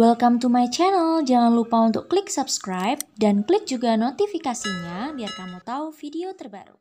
Welcome to my channel. Jangan lupa untuk klik subscribe dan klik juga notifikasinya biar kamu tahu video terbaru.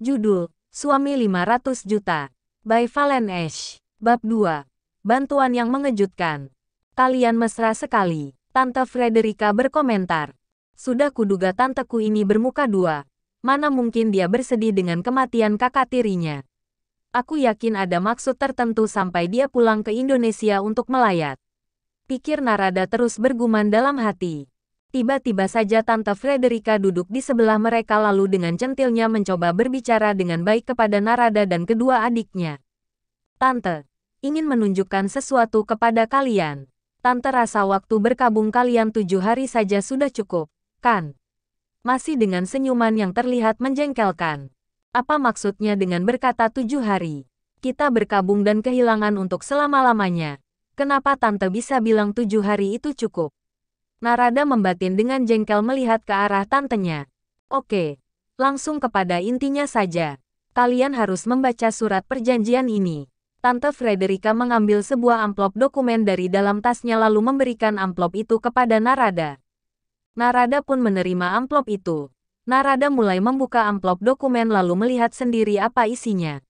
Judul, Suami 500 Juta, by Valen Ash. Bab 2, Bantuan yang mengejutkan. Kalian mesra sekali, Tante Frederica berkomentar. Sudah kuduga tanteku ini bermuka dua. Mana mungkin dia bersedih dengan kematian kakak tirinya. Aku yakin ada maksud tertentu sampai dia pulang ke Indonesia untuk melayat. Pikir Narada terus bergumam dalam hati. Tiba-tiba saja Tante Frederica duduk di sebelah mereka lalu dengan centilnya mencoba berbicara dengan baik kepada Narada dan kedua adiknya. Tante, ingin menunjukkan sesuatu kepada kalian. Tante rasa waktu berkabung kalian tujuh hari saja sudah cukup, kan? Masih dengan senyuman yang terlihat menjengkelkan. Apa maksudnya dengan berkata tujuh hari? Kita berkabung dan kehilangan untuk selama-lamanya. Kenapa Tante bisa bilang tujuh hari itu cukup? Narada membatin dengan jengkel melihat ke arah tantenya. Oke, langsung kepada intinya saja. Kalian harus membaca surat perjanjian ini. Tante Frederica mengambil sebuah amplop dokumen dari dalam tasnya lalu memberikan amplop itu kepada Narada. Narada pun menerima amplop itu. Narada mulai membuka amplop dokumen lalu melihat sendiri apa isinya.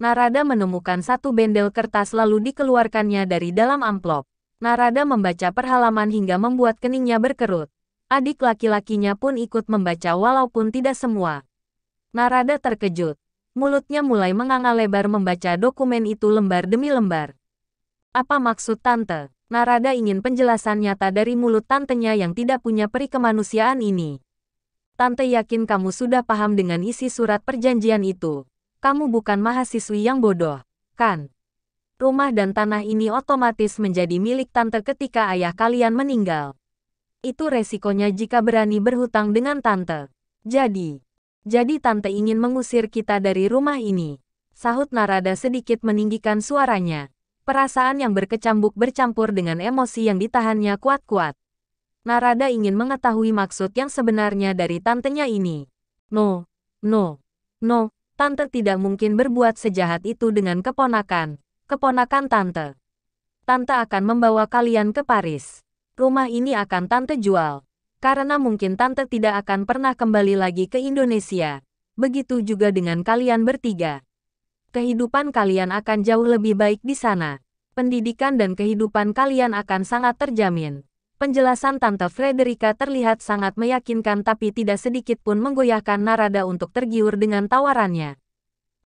Narada menemukan satu bendel kertas lalu dikeluarkannya dari dalam amplop. Narada membaca perhalaman hingga membuat keningnya berkerut. Adik laki-lakinya pun ikut membaca walaupun tidak semua. Narada terkejut. Mulutnya mulai menganga lebar membaca dokumen itu lembar demi lembar. Apa maksud tante? Narada ingin penjelasan nyata dari mulut tantenya yang tidak punya peri kemanusiaan ini. Tante yakin kamu sudah paham dengan isi surat perjanjian itu kamu bukan mahasiswi yang bodoh, kan? Rumah dan tanah ini otomatis menjadi milik tante ketika ayah kalian meninggal. Itu resikonya jika berani berhutang dengan tante. Jadi, jadi tante ingin mengusir kita dari rumah ini. Sahut Narada sedikit meninggikan suaranya. Perasaan yang berkecambuk bercampur dengan emosi yang ditahannya kuat-kuat. Narada ingin mengetahui maksud yang sebenarnya dari tantenya ini. No, no, no, Tante tidak mungkin berbuat sejahat itu dengan keponakan, keponakan Tante. Tante akan membawa kalian ke Paris. Rumah ini akan Tante jual. Karena mungkin Tante tidak akan pernah kembali lagi ke Indonesia. Begitu juga dengan kalian bertiga. Kehidupan kalian akan jauh lebih baik di sana. Pendidikan dan kehidupan kalian akan sangat terjamin. Penjelasan Tante Frederica terlihat sangat meyakinkan tapi tidak sedikit pun menggoyahkan Narada untuk tergiur dengan tawarannya.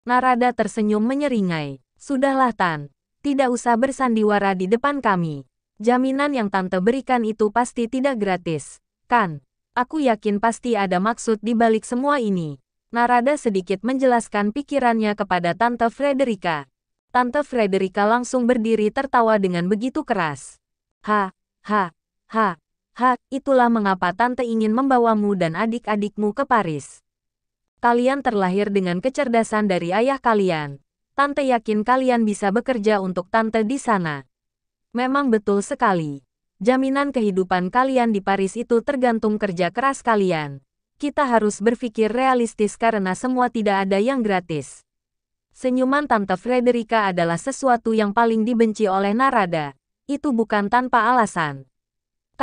Narada tersenyum menyeringai. Sudahlah Tan, tidak usah bersandiwara di depan kami. Jaminan yang Tante berikan itu pasti tidak gratis, kan? Aku yakin pasti ada maksud di balik semua ini. Narada sedikit menjelaskan pikirannya kepada Tante Frederica. Tante Frederica langsung berdiri tertawa dengan begitu keras. Ha, ha, Ha, ha, itulah mengapa tante ingin membawamu dan adik-adikmu ke Paris. Kalian terlahir dengan kecerdasan dari ayah kalian. Tante yakin kalian bisa bekerja untuk tante di sana. Memang betul sekali. Jaminan kehidupan kalian di Paris itu tergantung kerja keras kalian. Kita harus berpikir realistis karena semua tidak ada yang gratis. Senyuman Tante Frederica adalah sesuatu yang paling dibenci oleh Narada. Itu bukan tanpa alasan.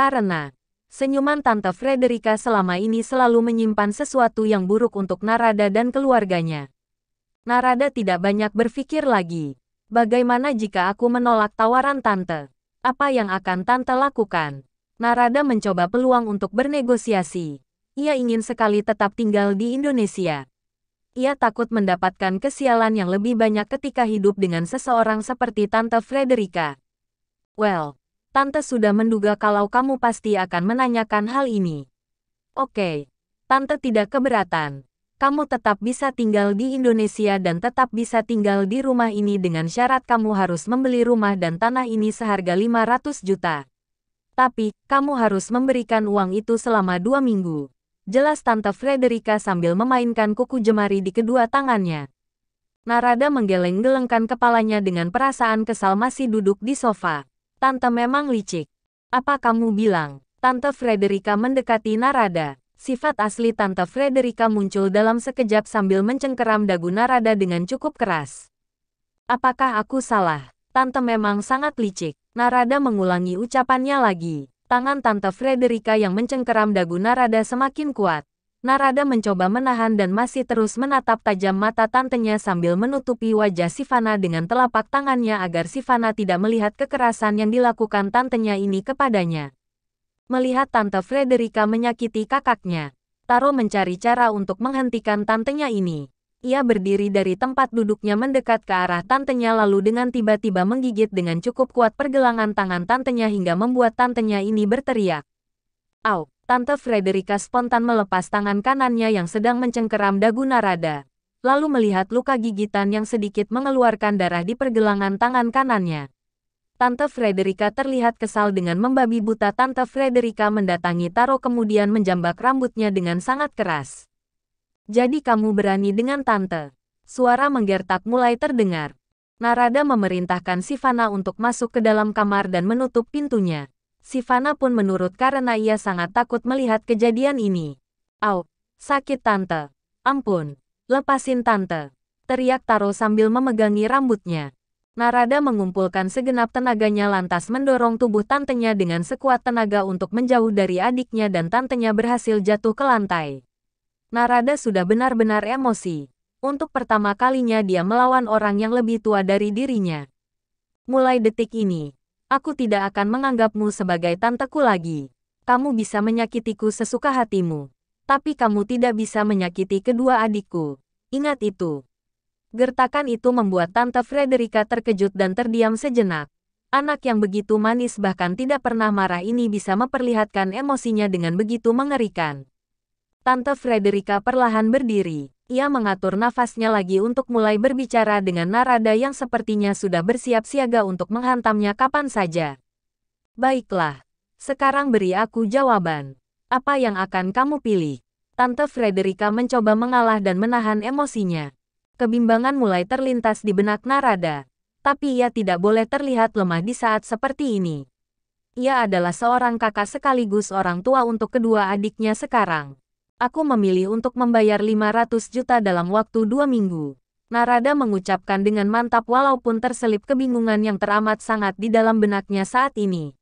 Karena, senyuman Tante Frederica selama ini selalu menyimpan sesuatu yang buruk untuk Narada dan keluarganya. Narada tidak banyak berpikir lagi. Bagaimana jika aku menolak tawaran Tante? Apa yang akan Tante lakukan? Narada mencoba peluang untuk bernegosiasi. Ia ingin sekali tetap tinggal di Indonesia. Ia takut mendapatkan kesialan yang lebih banyak ketika hidup dengan seseorang seperti Tante Frederica. Well, Tante sudah menduga kalau kamu pasti akan menanyakan hal ini. Oke, Tante tidak keberatan. Kamu tetap bisa tinggal di Indonesia dan tetap bisa tinggal di rumah ini dengan syarat kamu harus membeli rumah dan tanah ini seharga 500 juta. Tapi, kamu harus memberikan uang itu selama dua minggu. Jelas Tante Frederica sambil memainkan kuku jemari di kedua tangannya. Narada menggeleng-gelengkan kepalanya dengan perasaan kesal masih duduk di sofa. Tante memang licik. Apa kamu bilang? Tante Frederica mendekati Narada. Sifat asli Tante Frederica muncul dalam sekejap sambil mencengkeram dagu Narada dengan cukup keras. Apakah aku salah? Tante memang sangat licik. Narada mengulangi ucapannya lagi. Tangan Tante Frederica yang mencengkeram dagu Narada semakin kuat. Narada mencoba menahan dan masih terus menatap tajam mata tantenya sambil menutupi wajah Sivana dengan telapak tangannya agar Sivana tidak melihat kekerasan yang dilakukan tantenya ini kepadanya. Melihat tante Frederica menyakiti kakaknya, Taro mencari cara untuk menghentikan tantenya ini. Ia berdiri dari tempat duduknya mendekat ke arah tantenya lalu dengan tiba-tiba menggigit dengan cukup kuat pergelangan tangan tantenya hingga membuat tantenya ini berteriak. Au! Tante Frederica spontan melepas tangan kanannya yang sedang mencengkeram dagu Narada, lalu melihat luka gigitan yang sedikit mengeluarkan darah di pergelangan tangan kanannya. Tante Frederica terlihat kesal dengan membabi buta Tante Frederica mendatangi Taro kemudian menjambak rambutnya dengan sangat keras. Jadi kamu berani dengan Tante. Suara menggertak mulai terdengar. Narada memerintahkan Sivana untuk masuk ke dalam kamar dan menutup pintunya. Sivana pun menurut karena ia sangat takut melihat kejadian ini. Au, sakit tante. Ampun, lepasin tante. Teriak Taro sambil memegangi rambutnya. Narada mengumpulkan segenap tenaganya lantas mendorong tubuh tantenya dengan sekuat tenaga untuk menjauh dari adiknya dan tantenya berhasil jatuh ke lantai. Narada sudah benar-benar emosi. Untuk pertama kalinya dia melawan orang yang lebih tua dari dirinya. Mulai detik ini, Aku tidak akan menganggapmu sebagai tanteku lagi. Kamu bisa menyakitiku sesuka hatimu. Tapi kamu tidak bisa menyakiti kedua adikku. Ingat itu. Gertakan itu membuat Tante Frederica terkejut dan terdiam sejenak. Anak yang begitu manis bahkan tidak pernah marah ini bisa memperlihatkan emosinya dengan begitu mengerikan. Tante Frederica perlahan berdiri. Ia mengatur nafasnya lagi untuk mulai berbicara dengan narada yang sepertinya sudah bersiap siaga untuk menghantamnya kapan saja. Baiklah, sekarang beri aku jawaban. Apa yang akan kamu pilih? Tante Frederica mencoba mengalah dan menahan emosinya. Kebimbangan mulai terlintas di benak Narada, tapi ia tidak boleh terlihat lemah di saat seperti ini. Ia adalah seorang kakak sekaligus orang tua untuk kedua adiknya sekarang. Aku memilih untuk membayar 500 juta dalam waktu dua minggu. Narada mengucapkan dengan mantap walaupun terselip kebingungan yang teramat sangat di dalam benaknya saat ini.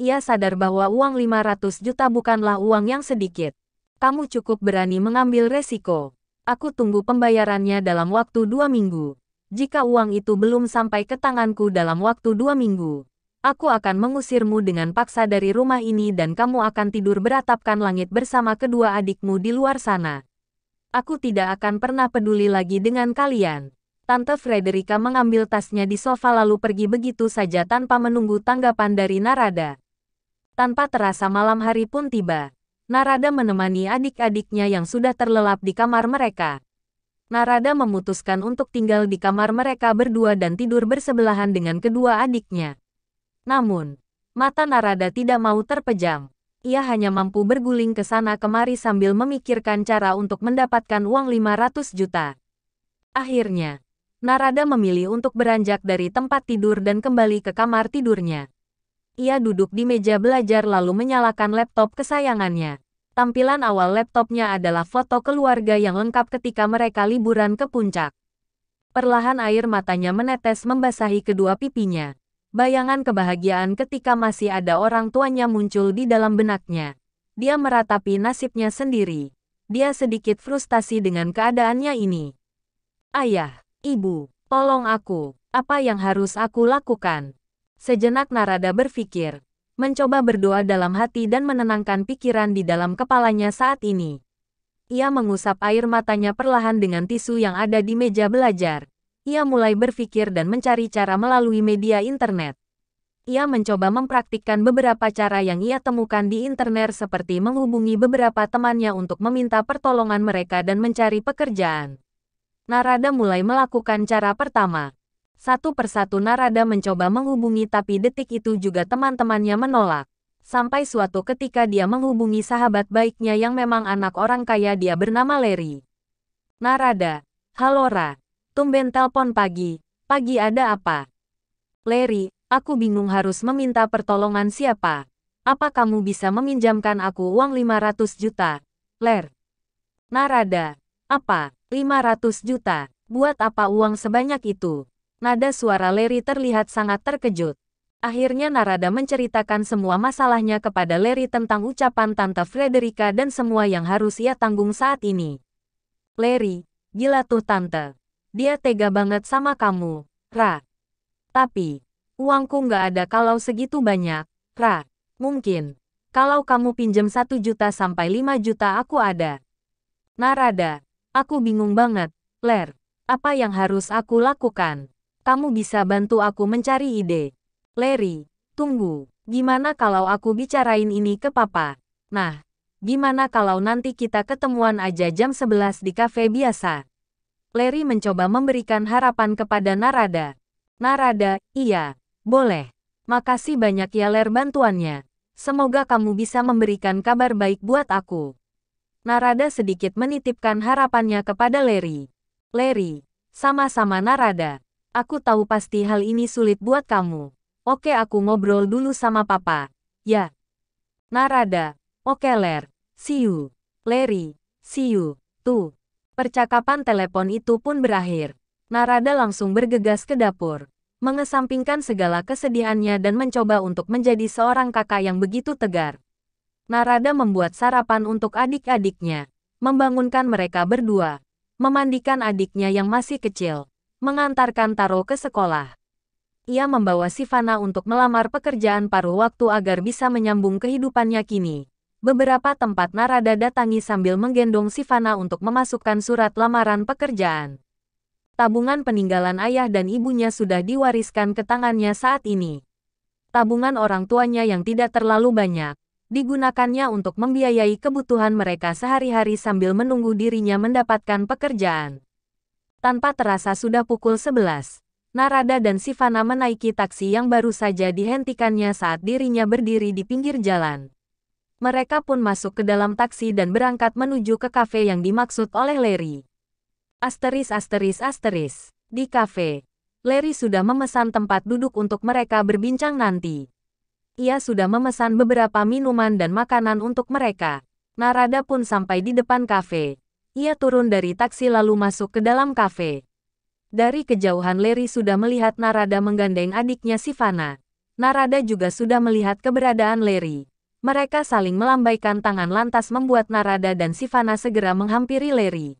Ia sadar bahwa uang 500 juta bukanlah uang yang sedikit. Kamu cukup berani mengambil resiko. Aku tunggu pembayarannya dalam waktu dua minggu. Jika uang itu belum sampai ke tanganku dalam waktu dua minggu, Aku akan mengusirmu dengan paksa dari rumah ini dan kamu akan tidur beratapkan langit bersama kedua adikmu di luar sana. Aku tidak akan pernah peduli lagi dengan kalian. Tante Frederica mengambil tasnya di sofa lalu pergi begitu saja tanpa menunggu tanggapan dari Narada. Tanpa terasa malam hari pun tiba. Narada menemani adik-adiknya yang sudah terlelap di kamar mereka. Narada memutuskan untuk tinggal di kamar mereka berdua dan tidur bersebelahan dengan kedua adiknya. Namun, mata Narada tidak mau terpejam. Ia hanya mampu berguling ke sana kemari sambil memikirkan cara untuk mendapatkan uang 500 juta. Akhirnya, Narada memilih untuk beranjak dari tempat tidur dan kembali ke kamar tidurnya. Ia duduk di meja belajar lalu menyalakan laptop kesayangannya. Tampilan awal laptopnya adalah foto keluarga yang lengkap ketika mereka liburan ke puncak. Perlahan air matanya menetes membasahi kedua pipinya. Bayangan kebahagiaan ketika masih ada orang tuanya muncul di dalam benaknya. Dia meratapi nasibnya sendiri. Dia sedikit frustasi dengan keadaannya ini. Ayah, ibu, tolong aku. Apa yang harus aku lakukan? Sejenak Narada berpikir. Mencoba berdoa dalam hati dan menenangkan pikiran di dalam kepalanya saat ini. Ia mengusap air matanya perlahan dengan tisu yang ada di meja belajar. Ia mulai berpikir dan mencari cara melalui media internet. Ia mencoba mempraktikkan beberapa cara yang ia temukan di internet seperti menghubungi beberapa temannya untuk meminta pertolongan mereka dan mencari pekerjaan. Narada mulai melakukan cara pertama. Satu persatu Narada mencoba menghubungi tapi detik itu juga teman-temannya menolak. Sampai suatu ketika dia menghubungi sahabat baiknya yang memang anak orang kaya dia bernama Larry. Narada, Halora, Tumben telpon pagi. Pagi ada apa? Larry, aku bingung harus meminta pertolongan siapa. Apa kamu bisa meminjamkan aku uang 500 juta? Ler. Narada. Apa? 500 juta. Buat apa uang sebanyak itu? Nada suara Larry terlihat sangat terkejut. Akhirnya Narada menceritakan semua masalahnya kepada Larry tentang ucapan Tante Frederica dan semua yang harus ia tanggung saat ini. Larry, gila tuh Tante. Dia tega banget sama kamu, Ra. Tapi, uangku nggak ada kalau segitu banyak, Ra. Mungkin, kalau kamu pinjam 1 juta sampai 5 juta aku ada. Narada, aku bingung banget, Ler. Apa yang harus aku lakukan? Kamu bisa bantu aku mencari ide. Larry, tunggu. Gimana kalau aku bicarain ini ke papa? Nah, gimana kalau nanti kita ketemuan aja jam 11 di kafe biasa? Larry mencoba memberikan harapan kepada Narada. Narada, iya, boleh. Makasih banyak ya Ler bantuannya. Semoga kamu bisa memberikan kabar baik buat aku. Narada sedikit menitipkan harapannya kepada Larry. Larry, sama-sama Narada. Aku tahu pasti hal ini sulit buat kamu. Oke aku ngobrol dulu sama papa. Ya. Narada, oke Ler. See you. Larry, see you. Tuh. Percakapan telepon itu pun berakhir. Narada langsung bergegas ke dapur, mengesampingkan segala kesedihannya dan mencoba untuk menjadi seorang kakak yang begitu tegar. Narada membuat sarapan untuk adik-adiknya, membangunkan mereka berdua, memandikan adiknya yang masih kecil, mengantarkan Taro ke sekolah. Ia membawa Sivana untuk melamar pekerjaan paruh waktu agar bisa menyambung kehidupannya kini beberapa tempat Narada datangi sambil menggendong Sivana untuk memasukkan surat lamaran pekerjaan. Tabungan peninggalan ayah dan ibunya sudah diwariskan ke tangannya saat ini. Tabungan orang tuanya yang tidak terlalu banyak, digunakannya untuk membiayai kebutuhan mereka sehari-hari sambil menunggu dirinya mendapatkan pekerjaan. Tanpa terasa sudah pukul 11. Narada dan Sivana menaiki taksi yang baru saja dihentikannya saat dirinya berdiri di pinggir jalan. Mereka pun masuk ke dalam taksi dan berangkat menuju ke kafe yang dimaksud oleh Larry. Asteris asteris asteris. Di kafe, Larry sudah memesan tempat duduk untuk mereka berbincang nanti. Ia sudah memesan beberapa minuman dan makanan untuk mereka. Narada pun sampai di depan kafe. Ia turun dari taksi lalu masuk ke dalam kafe. Dari kejauhan Larry sudah melihat Narada menggandeng adiknya Sivana. Narada juga sudah melihat keberadaan Larry. Mereka saling melambaikan tangan lantas membuat Narada dan Sivana segera menghampiri Larry.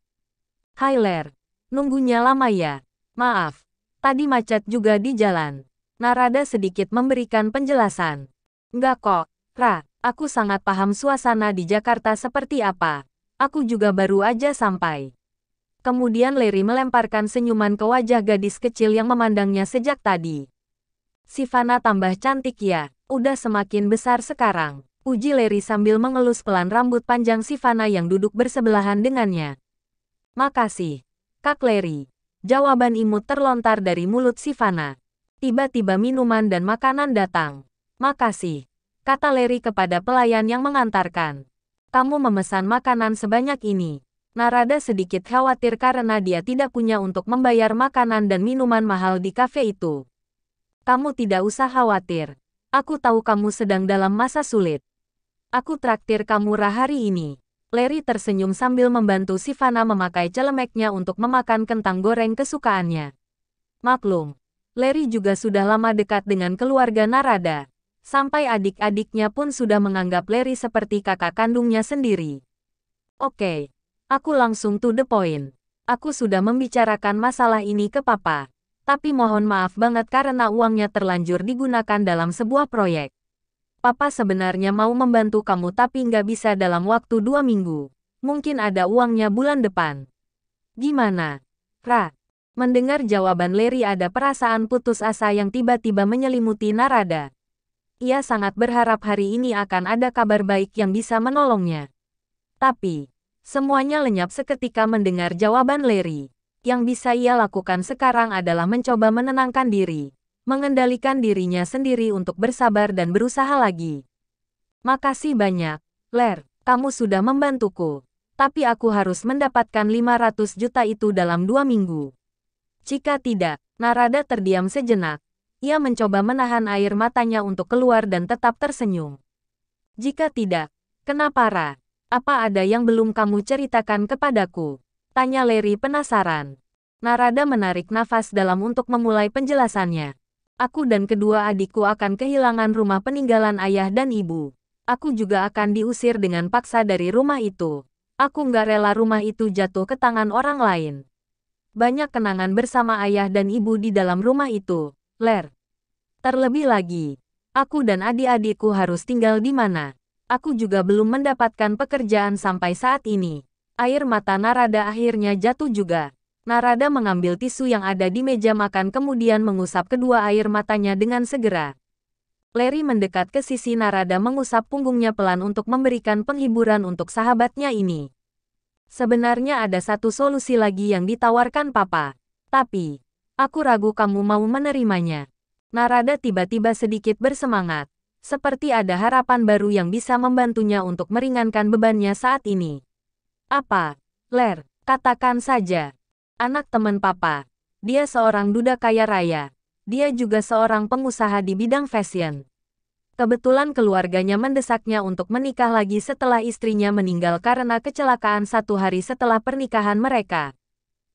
Hai Ler, nunggunya lama ya. Maaf, tadi macet juga di jalan. Narada sedikit memberikan penjelasan. Nggak kok, Ra, aku sangat paham suasana di Jakarta seperti apa. Aku juga baru aja sampai. Kemudian Larry melemparkan senyuman ke wajah gadis kecil yang memandangnya sejak tadi. Sivana tambah cantik ya, udah semakin besar sekarang. Uji Leri sambil mengelus pelan rambut panjang Sivana yang duduk bersebelahan dengannya. Makasih, Kak Leri. Jawaban imut terlontar dari mulut Sivana. Tiba-tiba minuman dan makanan datang. Makasih, kata Leri kepada pelayan yang mengantarkan. Kamu memesan makanan sebanyak ini. Narada sedikit khawatir karena dia tidak punya untuk membayar makanan dan minuman mahal di kafe itu. Kamu tidak usah khawatir. Aku tahu kamu sedang dalam masa sulit. Aku traktir kamu hari ini. Larry tersenyum sambil membantu Sivana memakai celemeknya untuk memakan kentang goreng kesukaannya. Maklum, Larry juga sudah lama dekat dengan keluarga Narada. Sampai adik-adiknya pun sudah menganggap Larry seperti kakak kandungnya sendiri. Oke, okay, aku langsung to the point. Aku sudah membicarakan masalah ini ke papa. Tapi mohon maaf banget karena uangnya terlanjur digunakan dalam sebuah proyek. Papa sebenarnya mau membantu kamu tapi nggak bisa dalam waktu dua minggu. Mungkin ada uangnya bulan depan. Gimana? Ra. Mendengar jawaban Larry ada perasaan putus asa yang tiba-tiba menyelimuti Narada. Ia sangat berharap hari ini akan ada kabar baik yang bisa menolongnya. Tapi, semuanya lenyap seketika mendengar jawaban Larry. Yang bisa ia lakukan sekarang adalah mencoba menenangkan diri mengendalikan dirinya sendiri untuk bersabar dan berusaha lagi. Makasih banyak, Ler, kamu sudah membantuku. Tapi aku harus mendapatkan 500 juta itu dalam dua minggu. Jika tidak, Narada terdiam sejenak. Ia mencoba menahan air matanya untuk keluar dan tetap tersenyum. Jika tidak, kenapa Ra? Apa ada yang belum kamu ceritakan kepadaku? Tanya Larry penasaran. Narada menarik nafas dalam untuk memulai penjelasannya. Aku dan kedua adikku akan kehilangan rumah peninggalan ayah dan ibu. Aku juga akan diusir dengan paksa dari rumah itu. Aku nggak rela rumah itu jatuh ke tangan orang lain. Banyak kenangan bersama ayah dan ibu di dalam rumah itu, Ler. Terlebih lagi, aku dan adik-adikku harus tinggal di mana. Aku juga belum mendapatkan pekerjaan sampai saat ini. Air mata Narada akhirnya jatuh juga. Narada mengambil tisu yang ada di meja makan kemudian mengusap kedua air matanya dengan segera. Larry mendekat ke sisi Narada mengusap punggungnya pelan untuk memberikan penghiburan untuk sahabatnya ini. Sebenarnya ada satu solusi lagi yang ditawarkan papa. Tapi, aku ragu kamu mau menerimanya. Narada tiba-tiba sedikit bersemangat. Seperti ada harapan baru yang bisa membantunya untuk meringankan bebannya saat ini. Apa? Ler, katakan saja. Anak teman papa. Dia seorang duda kaya raya. Dia juga seorang pengusaha di bidang fashion. Kebetulan keluarganya mendesaknya untuk menikah lagi setelah istrinya meninggal karena kecelakaan satu hari setelah pernikahan mereka.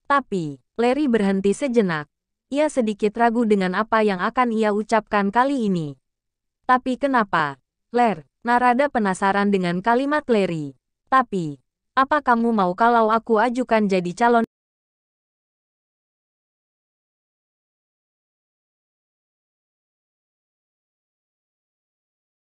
Tapi, Larry berhenti sejenak. Ia sedikit ragu dengan apa yang akan ia ucapkan kali ini. Tapi kenapa? Ler, Narada penasaran dengan kalimat Larry. Tapi, apa kamu mau kalau aku ajukan jadi calon